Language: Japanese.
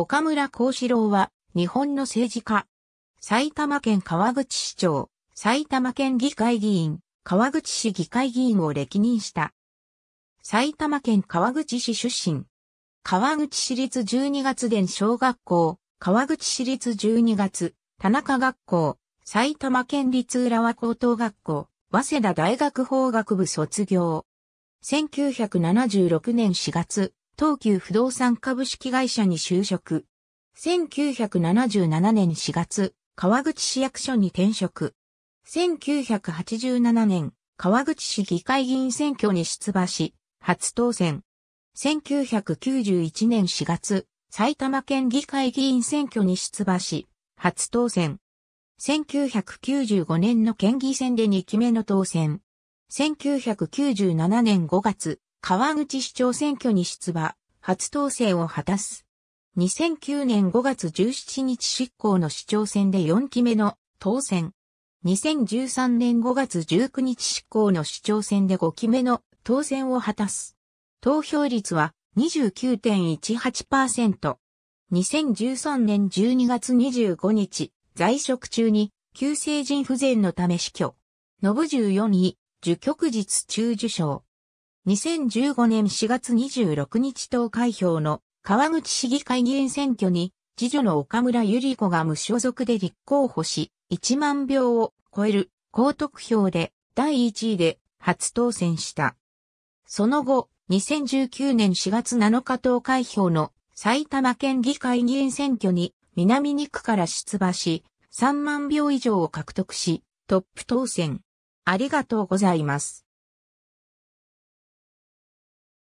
岡村幸四郎は、日本の政治家。埼玉県川口市長、埼玉県議会議員、川口市議会議員を歴任した。埼玉県川口市出身。川口市立12月伝小学校、川口市立12月、田中学校、埼玉県立浦和高等学校、早稲田大学法学部卒業。1976年4月、東急不動産株式会社に就職。1977年4月、川口市役所に転職。1987年、川口市議会議員選挙に出馬し、初当選。1991年4月、埼玉県議会議員選挙に出馬し、初当選。1995年の県議選で2期目の当選。1997年5月、川口市長選挙に出馬、初当選を果たす。2009年5月17日執行の市長選で4期目の当選。2013年5月19日執行の市長選で5期目の当選を果たす。投票率は29.18%。2013年12月25日、在職中に急性腎不全のため死去。信14位、受局日中受賞。2015年4月26日投開票の川口市議会議員選挙に、次女の岡村ゆり子が無所属で立候補し、1万票を超える高得票で第1位で初当選した。その後、2019年4月7日投開票の埼玉県議会議員選挙に南2区から出馬し、3万票以上を獲得し、トップ当選。ありがとうございます。